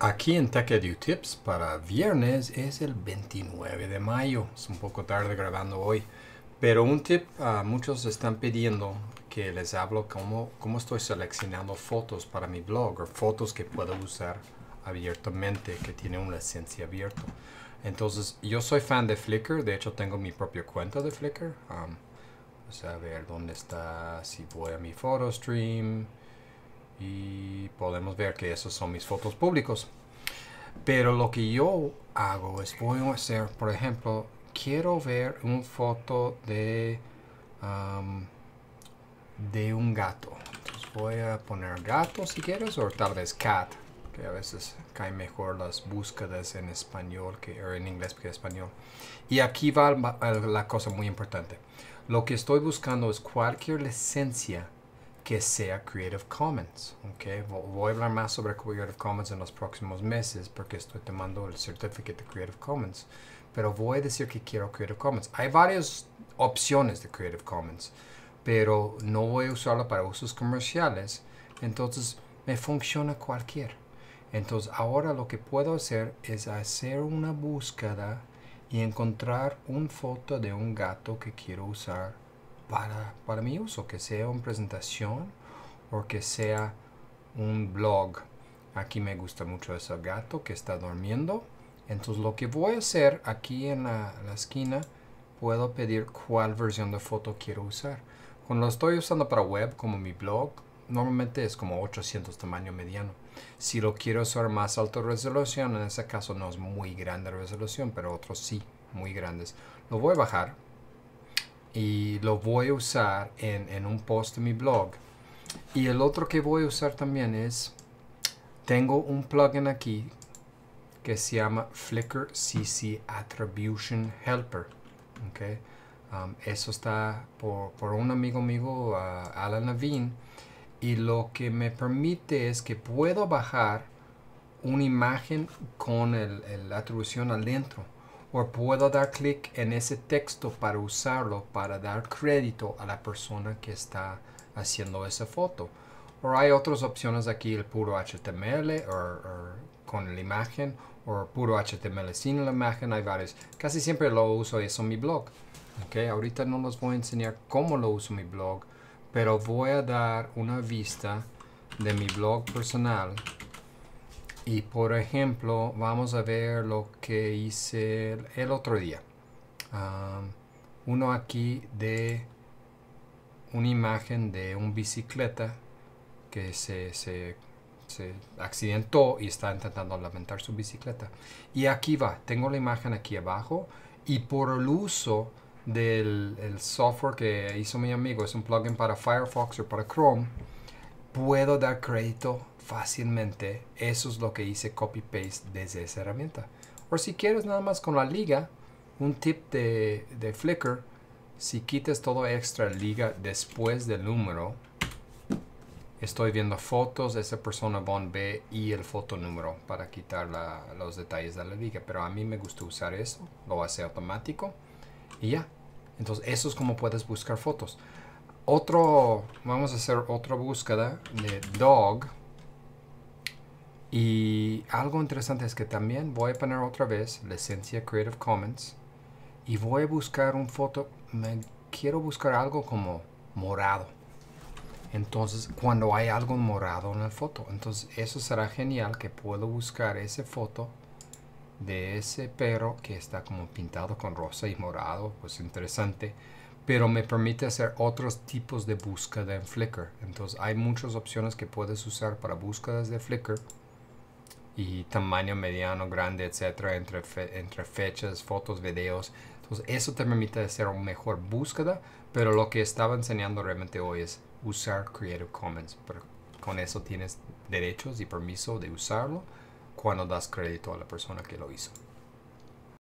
Aquí en Tech Tips para viernes es el 29 de mayo. Es un poco tarde grabando hoy. Pero un tip, ah, muchos están pidiendo que les hablo cómo, cómo estoy seleccionando fotos para mi blog o fotos que puedo usar abiertamente, que tiene una licencia abierta. Entonces, yo soy fan de Flickr. De hecho, tengo mi propia cuenta de Flickr. a ver dónde está, si voy a mi photo stream y podemos ver que esas son mis fotos públicos pero lo que yo hago es voy a hacer por ejemplo quiero ver una foto de um, de un gato voy a poner gato si quieres o tal vez cat que a veces caen mejor las búsquedas en español que er, en inglés que en español y aquí va la cosa muy importante lo que estoy buscando es cualquier licencia que sea Creative Commons. Okay? Voy a hablar más sobre Creative Commons en los próximos meses porque estoy tomando el Certificate de Creative Commons. Pero voy a decir que quiero Creative Commons. Hay varias opciones de Creative Commons, pero no voy a usarlo para usos comerciales. Entonces me funciona cualquier. Entonces ahora lo que puedo hacer es hacer una búsqueda y encontrar una foto de un gato que quiero usar para, para mi uso, que sea una presentación o que sea un blog. Aquí me gusta mucho ese gato que está durmiendo. Entonces lo que voy a hacer aquí en la, esquina, puedo pedir cuál versión de foto quiero usar. Cuando lo estoy usando para web, como mi blog, normalmente es como 800 tamaño mediano. Si lo quiero usar más alta resolución, en ese caso no es muy grande resolución, pero otros sí, muy grandes. Lo voy a bajar y lo voy a usar en, un post de mi blog. Y el otro que voy a usar también es, tengo un plugin aquí que se llama Flickr CC Attribution Helper. Okay. Um, eso está por, un amigo mío, uh, Alan Levine. Y lo que me permite es que puedo bajar una imagen con la atribución adentro o puedo dar clic en ese texto para usarlo para dar crédito a la persona que está haciendo esa foto. O hay otras opciones aquí, el puro HTML o con la imagen o puro HTML sin la imagen, hay varios. Casi siempre lo uso eso en mi blog. Okay, ahorita no les voy a enseñar cómo lo uso en mi blog, pero voy a dar una vista de mi blog personal y por ejemplo, vamos a ver lo que hice el, otro día. uno aquí de una imagen de un bicicleta que se, se, accidentó y está intentando lamentar su bicicleta. Y aquí va, tengo la imagen aquí abajo y por el uso del software que hizo mi amigo, es un plugin para Firefox o para Chrome, puedo dar crédito fácilmente. Eso es lo que hice copy-paste desde esa herramienta. O si quieres nada más con la liga, un tip de, de Flickr, si quitas todo extra liga después del número, estoy viendo fotos de esa persona Bond B y el fotonúmero para quitar los detalles de la liga. Pero a mí me gusta usar eso, lo hace automático y ya. Entonces, eso es como puedes buscar fotos. Otro, vamos a hacer otra búsqueda de dog. Y algo interesante es que también voy a poner otra vez la licencia Creative Commons y voy a buscar un foto, me quiero buscar algo como morado. Entonces, cuando hay algo morado en la foto, entonces eso será genial que puedo buscar esa foto de ese perro que está como pintado con rosa y morado, pues interesante, pero me permite hacer otros tipos de búsqueda en Flickr. Entonces, hay muchas opciones que puedes usar para búsquedas de Flickr y tamaño mediano, grande, etcétera, entre, entre fechas, fotos, videos. Entonces, eso te permite hacer una mejor búsqueda, pero lo que estaba enseñando realmente hoy es usar Creative Commons. Pero con eso tienes derechos y permiso de usarlo cuando das crédito a la persona que lo hizo.